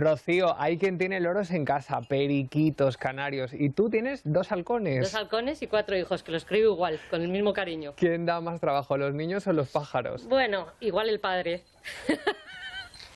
Rocío, hay quien tiene loros en casa, periquitos, canarios, y tú tienes dos halcones. Dos halcones y cuatro hijos, que los creo igual, con el mismo cariño. ¿Quién da más trabajo, los niños o los pájaros? Bueno, igual el padre.